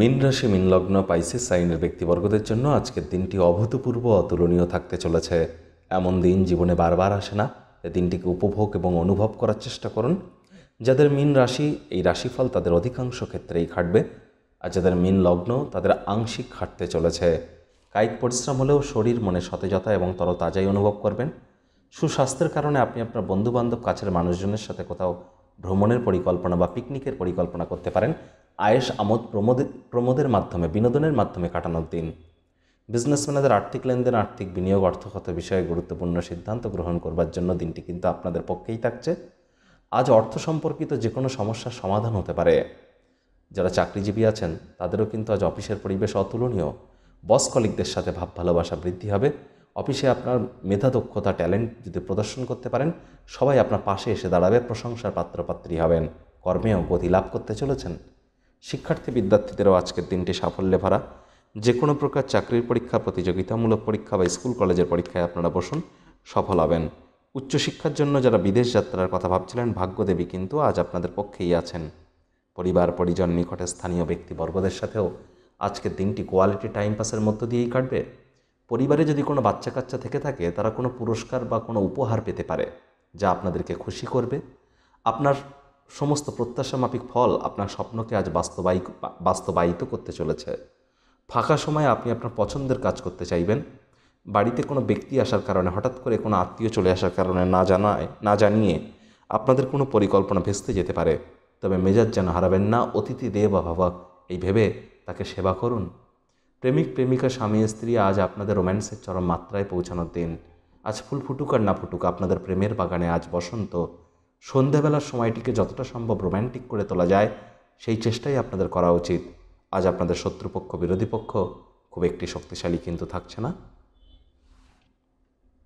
মিন রাশি মিন লগ্ন পাইসিস সাইনের ব্যক্তিবর্গদের জন্য আজকের দিনটি অভূতপূর্ব অতুলনীয় থাকতে চলেছে এমন দিন জীবনে বারবার আসে না এ দিনটিকে উপভোগ এবং অনুভব করার চেষ্টা করুন যাদের মিন রাশি এই রাশিফল তাদের অধিকাংশ ক্ষেত্রেই খাটবে আর যাদের মিন লগ্ন তাদের আংশিক খাটতে চলেছে কায়িক পরিশ্রম হলেও শরীর মনে সতেজতা এবং তরতাজাই অনুভব করবেন সুস্বাস্থ্যের কারণে আপনি আপনার বন্ধুবান্ধব কাছের মানুষজনের সাথে কোথাও ভ্রমণের পরিকল্পনা বা পিকনিকের পরিকল্পনা করতে পারেন আয়েস আমোদ প্রমোদ প্রমোদের মাধ্যমে বিনোদনের মাধ্যমে কাটানোর দিন বিজনেসম্যানদের আর্থিক লেনদেন আর্থিক বিনিয়োগ অর্থগত বিষয়ে গুরুত্বপূর্ণ সিদ্ধান্ত গ্রহণ করবার জন্য দিনটি কিন্তু আপনাদের পক্ষেই থাকছে আজ অর্থ সম্পর্কিত যে কোনো সমস্যার সমাধান হতে পারে যারা চাকরিজীবী আছেন তাদেরও কিন্তু আজ অফিসের পরিবেশ অতুলনীয় বস কলিকদের সাথে ভাব ভালোবাসা বৃদ্ধি হবে অফিসে আপনার মেধা দক্ষতা ট্যালেন্ট যদি প্রদর্শন করতে পারেন সবাই আপনার পাশে এসে দাঁড়াবে প্রশংসার পাত্রপাত্রী হবেন কর্মেও গতি লাভ করতে চলেছেন শিক্ষার্থী বিদ্যার্থীদেরও আজকের দিনটি সাফল্যে ভরা যে কোনো প্রকার চাকরির পরীক্ষা প্রতিযোগিতামূলক পরীক্ষা বা স্কুল কলেজের পরীক্ষায় আপনারা বসুন সফল হবেন উচ্চশিক্ষার জন্য যারা বিদেশ যাত্রার কথা ভাবছিলেন ভাগ্যদেবী কিন্তু আজ আপনাদের পক্ষেই আছেন পরিবার পরিজন নিকটে স্থানীয় ব্যক্তিবর্গদের সাথেও আজকের দিনটি কোয়ালিটি টাইম পাসের মধ্য দিয়েই কাটবে পরিবারে যদি কোনো বাচ্চা কাচ্চা থেকে থাকে তারা কোনো পুরস্কার বা কোনো উপহার পেতে পারে যা আপনাদেরকে খুশি করবে আপনার সমস্ত প্রত্যাশা মাফিক ফল আপনার স্বপ্নকে আজ বাস্তবায়িক বাস্তবায়িত করতে চলেছে ফাঁকা সময়ে আপনি আপনার পছন্দের কাজ করতে চাইবেন বাড়িতে কোনো ব্যক্তি আসার কারণে হঠাৎ করে কোনো আত্মীয় চলে আসার কারণে না জানায় না জানিয়ে আপনাদের কোনো পরিকল্পনা ভেস্তে যেতে পারে তবে মেজাজ যেন হারাবেন না অতিথি দেব বা ভাবা এই ভেবে তাকে সেবা করুন প্রেমিক প্রেমিকা স্বামী স্ত্রী আজ আপনাদের রোম্যান্সের চরম মাত্রায় পৌঁছানোর দিন আজ ফুল ফুটুক আর না ফুটুক আপনাদের প্রেমের বাগানে আজ বসন্ত সন্ধেবেলার সময়টিকে যতটা সম্ভব রোম্যান্টিক করে তোলা যায় সেই চেষ্টাই আপনাদের করা উচিত আজ আপনাদের শত্রুপক্ষ বিরোধী পক্ষ খুব একটি শক্তিশালী কিন্তু থাকছে না